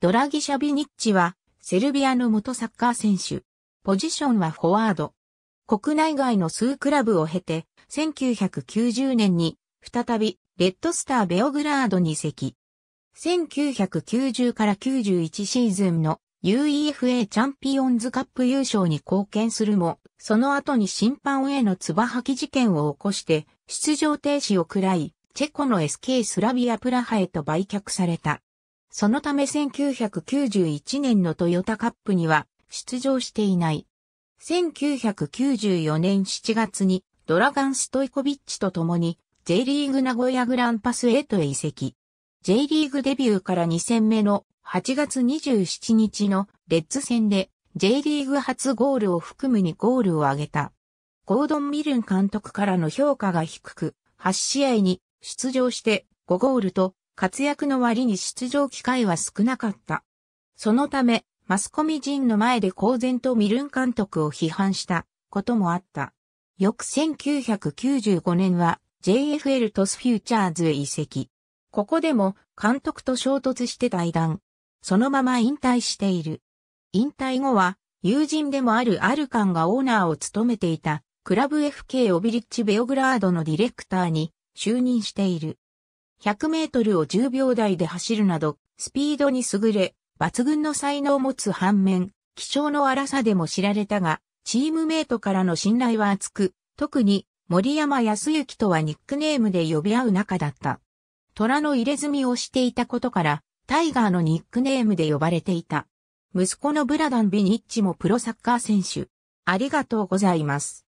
ドラギ・シャビニッチは、セルビアの元サッカー選手。ポジションはフォワード。国内外の数クラブを経て、1990年に、再び、レッドスター・ベオグラードに移籍。1990から91シーズンの UEFA チャンピオンズカップ優勝に貢献するも、その後に審判へのツバ吐き事件を起こして、出場停止を喰らい、チェコの SK スラビアプラハへと売却された。そのため1991年のトヨタカップには出場していない。1994年7月にドラガン・ストイコビッチと共に J リーグ名古屋グランパスへと移籍。J リーグデビューから2戦目の8月27日のレッズ戦で J リーグ初ゴールを含む2ゴールを挙げた。ゴードン・ミルン監督からの評価が低く、8試合に出場して5ゴールと活躍の割に出場機会は少なかった。そのため、マスコミ人の前で公然とミルン監督を批判したこともあった。翌1995年は JFL トスフューチャーズへ移籍。ここでも監督と衝突して対談。そのまま引退している。引退後は友人でもあるアルカンがオーナーを務めていたクラブ FK オビリッチベオグラードのディレクターに就任している。100メートルを10秒台で走るなど、スピードに優れ、抜群の才能を持つ反面、気象の荒さでも知られたが、チームメイトからの信頼は厚く、特に森山康之とはニックネームで呼び合う仲だった。虎の入れ墨をしていたことから、タイガーのニックネームで呼ばれていた。息子のブラダン・ビニッチもプロサッカー選手。ありがとうございます。